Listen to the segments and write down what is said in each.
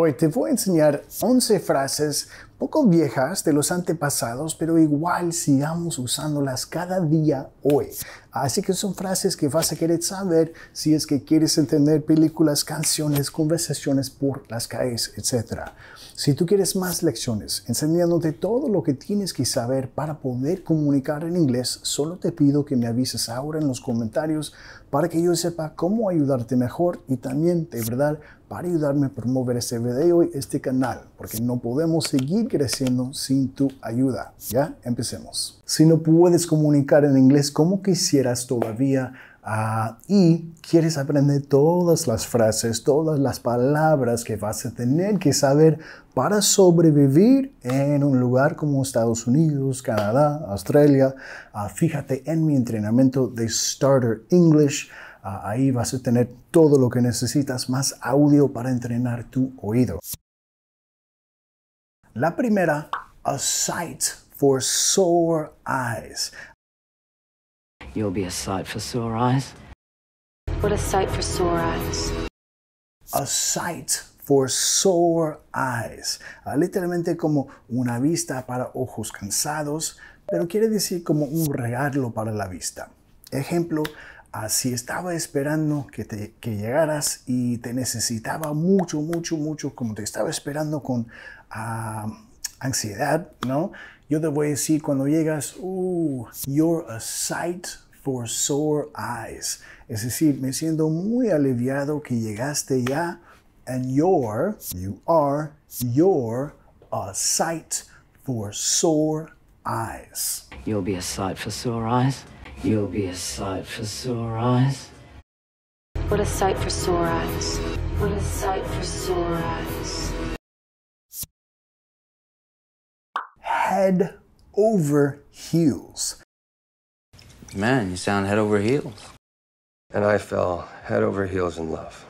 Hoy te voy a enseñar 11 frases poco viejas de los antepasados, pero igual sigamos usándolas cada día hoy. Así que son frases que vas a querer saber si es que quieres entender películas, canciones, conversaciones por las calles, etc. Si tú quieres más lecciones, enseñándote todo lo que tienes que saber para poder comunicar en inglés, solo te pido que me avises ahora en los comentarios para que yo sepa cómo ayudarte mejor y también, de verdad, para ayudarme a promover este video y este canal, porque no podemos seguir creciendo sin tu ayuda. ¿Ya? Empecemos. Si no puedes comunicar en inglés como quisieras todavía ah, y quieres aprender todas las frases, todas las palabras que vas a tener que saber para sobrevivir en un lugar como Estados Unidos, Canadá, Australia, ah, fíjate en mi entrenamiento de Starter English. Ah, ahí vas a tener todo lo que necesitas, más audio para entrenar tu oído. La primera, a sight for sore eyes. You'll be a sight for sore eyes. What a sight for sore eyes. A sight for sore eyes. Ah, literalmente como una vista para ojos cansados, pero quiere decir como un regalo para la vista. Ejemplo, así estaba esperando que, te, que llegaras y te necesitaba mucho, mucho, mucho, como te estaba esperando con um, ansiedad, ¿no? Yo te voy a decir cuando llegas, uh, you're a sight for sore eyes. Es decir, me siento muy aliviado que llegaste ya. And you're, you are, you're a sight for sore eyes. You'll be a sight for sore eyes. You'll be a sight for sore eyes. What a sight for sore eyes. What a sight for sore eyes. head over heels. Man, you sound head over heels. And I fell head over heels in love.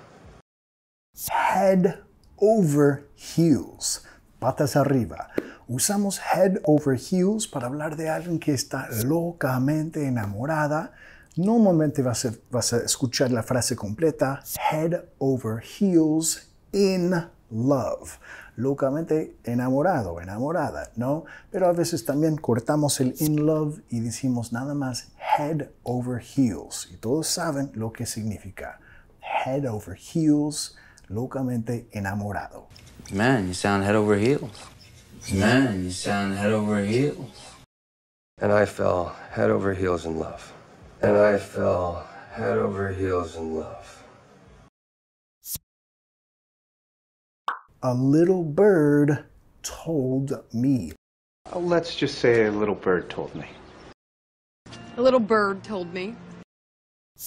Head over heels. Patas arriba. Usamos head over heels para hablar de alguien que está locamente enamorada. Normalmente vas a, escuchar la frase completa, head over heels in love locamente enamorado, enamorada, ¿no? Pero a veces también cortamos el in love y decimos nada más head over heels. Y todos saben lo que significa. Head over heels, locamente enamorado. Man, you sound head over heels. Man, you sound head over heels. And I fell head over heels in love. And I fell head over heels in love. A little bird told me. Let's just say a little bird told me. A little bird told me.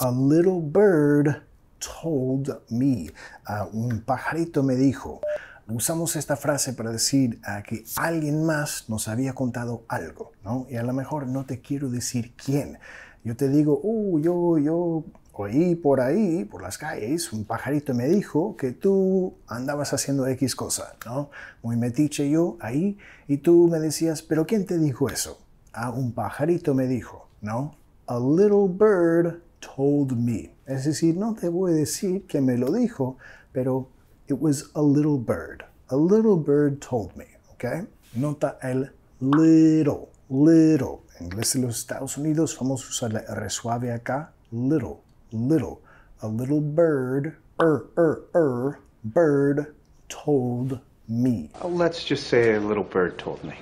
A little bird told me. Ah, un pajarito me dijo. Usamos esta frase para decir ah, que alguien más nos había contado algo, ¿no? Y a lo mejor no te quiero decir quién. Yo te digo, uh, yo, yo Oí por ahí, por las calles, un pajarito me dijo que tú andabas haciendo X cosa, ¿no? Muy metiche yo ahí, y tú me decías, ¿pero quién te dijo eso? Ah, un pajarito me dijo, ¿no? A little bird told me. Es decir, no te voy a decir que me lo dijo, pero it was a little bird. A little bird told me, ¿ok? Nota el little, little. En inglés de los Estados Unidos vamos a usar la R suave acá, little. little. A little bird, er, er, er, bird told me. Uh, let's just say a little bird told me.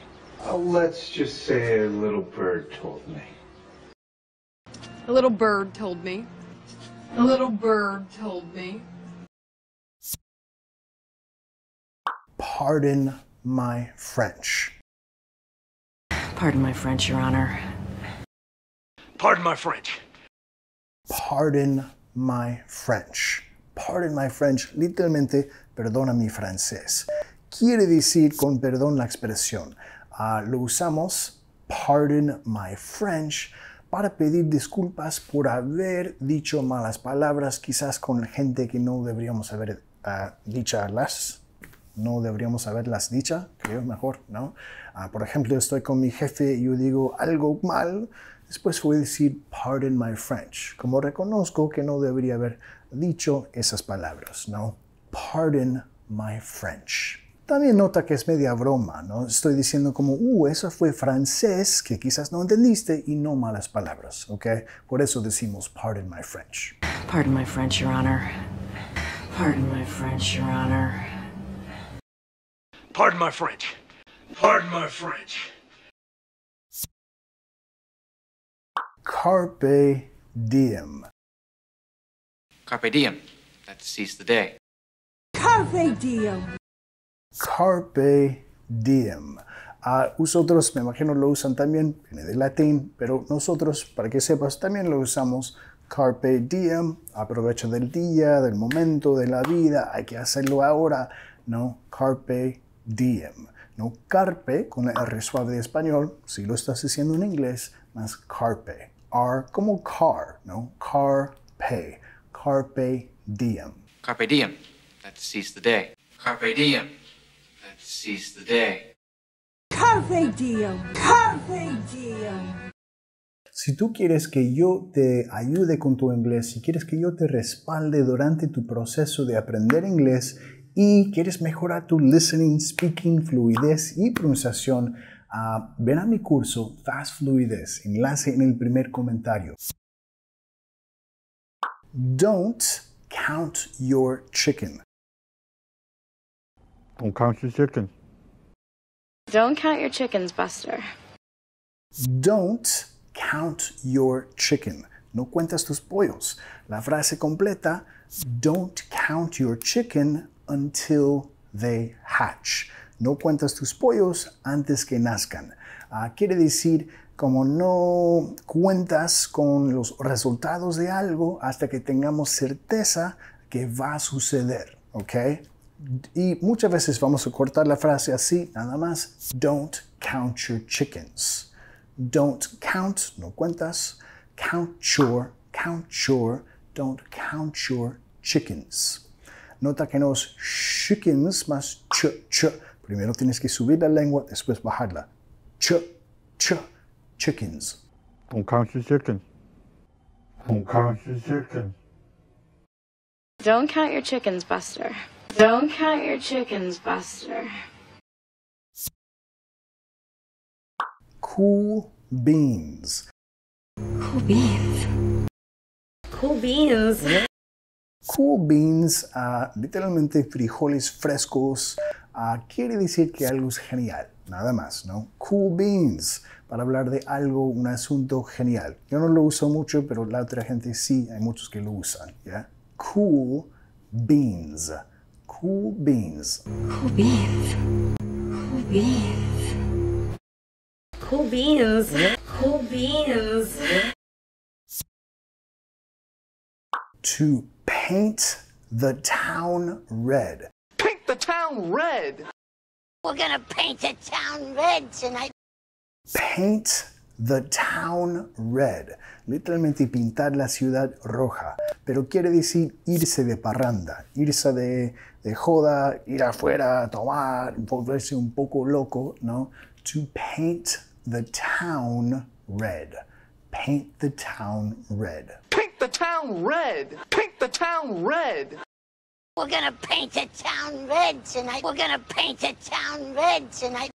Uh, let's just say a little bird told me. A little bird told me. A little bird told me. Pardon my French. Pardon my French, Your Honor. Pardon my French. Pardon my French. Pardon my French, literalmente, perdona mi francés. Quiere decir con perdón la expresión. Ah, lo usamos, pardon my French, para pedir disculpas por haber dicho malas palabras, quizás con gente que no deberíamos haber ah, dichas no deberíamos haberlas dicha, creo mejor, ¿no? Ah, por ejemplo, estoy con mi jefe y yo digo algo mal, Después fue decir, pardon my French, como reconozco que no debería haber dicho esas palabras, ¿no? Pardon my French. También nota que es media broma, ¿no? Estoy diciendo como, uh, eso fue francés que quizás no entendiste y no malas palabras, ¿ok? Por eso decimos, pardon my French. Pardon my French, Your Honor. Pardon my French, Your Honor. Pardon my French. Pardon my French. carpe diem. Carpe diem. That seize the day. Carpe diem. Carpe diem. Ah, nosotros, me imagino, lo usan también, viene del latín, pero nosotros, para que sepas, también lo usamos carpe diem, aprovecha del día, del momento, de la vida, hay que hacerlo ahora, no carpe diem. No carpe con la R suave de español, si lo estás haciendo en inglés, más carpe are como car, ¿no? Carpe, carpe diem. Carpe diem, let's seize the day. Carpe diem, let's seize the day. Carpe diem, carpe diem. Si tú quieres que yo te ayude con tu inglés, si quieres que yo te respalde durante tu proceso de aprender inglés y quieres mejorar tu listening, speaking, fluidez y pronunciación, Ah, ven a mi curso Fast Fluidez, enlace en el primer comentario. Don't count your chicken. Don't count your chicken. Don't count your chickens, Buster. Don't count your chicken. No cuentas tus pollos. La frase completa, don't count your chicken until they hatch. No cuentas tus pollos antes que nazcan. Ah, quiere decir, como no cuentas con los resultados de algo hasta que tengamos certeza que va a suceder, ¿ok? Y muchas veces vamos a cortar la frase así, nada más. Don't count your chickens. Don't count, no cuentas. Count your, count your, don't count your chickens. Nota que no es chickens, más ch, ch Primero tienes que subir la lengua, después bajarla. Ch, ch, chickens. Don't count your chickens. Don't count your chickens, Buster. Don't count your chickens, Buster. Cool beans. Cool beans. Cool beans. Cool beans, literalmente frijoles frescos Ah, quiere decir que algo es genial, nada más, ¿no? Cool beans, para hablar de algo, un asunto genial. Yo no lo uso mucho, pero la otra gente sí, hay muchos que lo usan, ¿ya? Cool beans, cool beans. Cool beans. Cool beans. Cool beans. Cool beans. To paint the town red. town red. We're gonna paint the town red tonight. Paint the town red. Literalmente pintar la ciudad roja. Pero quiere decir irse de parranda, irse de, de joda, ir afuera, a tomar, volverse un poco loco, ¿no? To paint the town red. Paint the town red. Paint the town red. Paint the town red. We're gonna paint the town red tonight. We're gonna paint the town red tonight.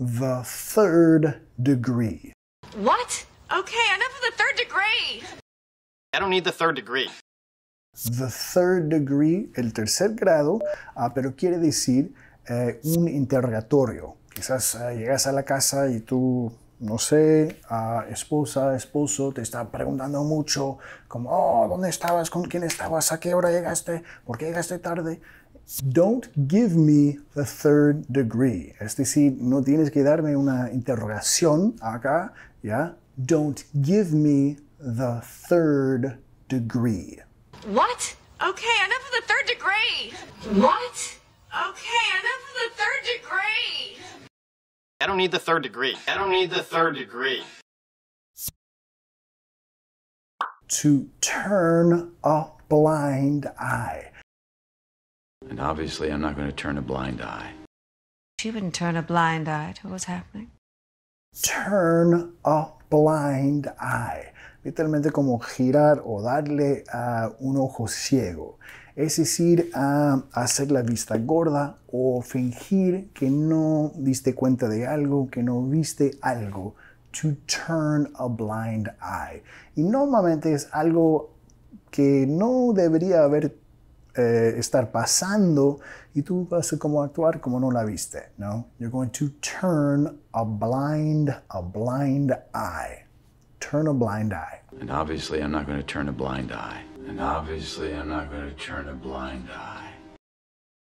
The third degree. What? Okay, enough of the third degree. I don't need the third degree. The third degree, el tercer grado, ah, pero quiere decir eh, un interrogatorio. Quizás eh, llegas a la casa y tú no sé, a esposa, esposo, te está preguntando mucho, como, oh, ¿dónde estabas? ¿Con quién estabas? ¿A qué hora llegaste? ¿Por qué llegaste tarde? Don't give me the third degree. Es decir, no tienes que darme una interrogación acá, ¿ya? Don't give me the third degree. What? Okay, enough of the third degree. What? Okay, enough of the third degree. I don't need the third degree. I don't need the third degree. To turn a blind eye. And obviously, I'm not going to turn a blind eye. She wouldn't turn a blind eye to what was happening. Turn a blind eye. Literalmente como girar o darle a uh, un ojo ciego. es decir, hacer la vista gorda o fingir que no diste cuenta de algo, que no viste algo. To turn a blind eye. Y normalmente es algo que no debería haber eh, estar pasando y tú vas a como actuar como no la viste, ¿no? You're going to turn a blind, a blind eye. Turn a blind eye. And obviously I'm not going to turn a blind eye. And obviously, I'm not going to turn a blind eye.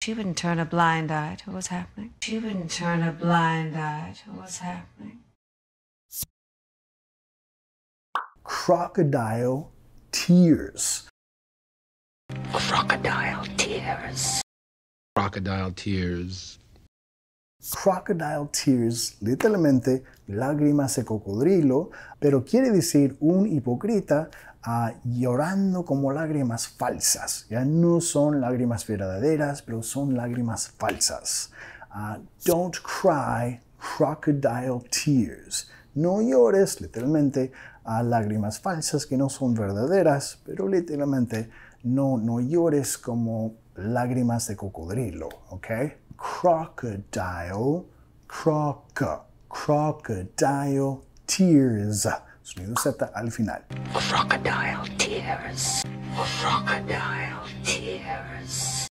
She wouldn't turn a blind eye to what's happening. She wouldn't turn a blind eye to what's happening. Crocodile tears. Crocodile tears. Crocodile tears. Crocodile tears, literalmente lágrimas de cocodrilo, pero quiere decir un hipócrita llorando como lágrimas falsas. Ya no son lágrimas verdaderas, pero son lágrimas falsas. Ah, don't cry crocodile tears. No llores, literalmente, a lágrimas falsas que no son verdaderas, pero literalmente no, no llores como lágrimas de cocodrilo, ¿ok? Crocodile, croc, crocodile tears. Σνιδούσατε άλλη Crocodile tears. Crocodile tears.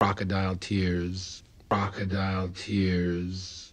Crocodile tears. Crocodile tears.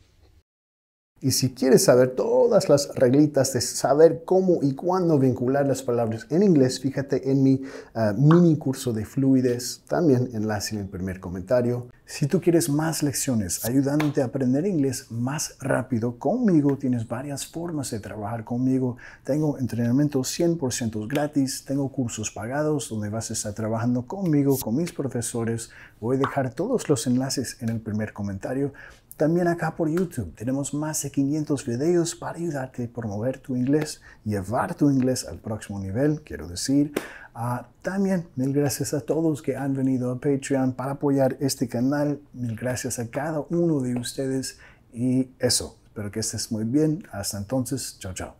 Y si quieres saber todas las reglitas de saber cómo y cuándo vincular las palabras en inglés, fíjate en mi ah, mini curso de fluidez, también enlace en el primer comentario. Si tú quieres más lecciones ayudándote a aprender inglés más rápido conmigo, tienes varias formas de trabajar conmigo. Tengo entrenamiento 100% gratis, tengo cursos pagados donde vas a estar trabajando conmigo, con mis profesores. Voy a dejar todos los enlaces en el primer comentario. También acá por YouTube tenemos más de 500 videos para ayudarte a promover tu inglés, llevar tu inglés al próximo nivel, quiero decir. Ah, también mil gracias a todos que han venido a Patreon para apoyar este canal. Mil gracias a cada uno de ustedes y eso. Espero que estés muy bien. Hasta entonces, chao chao.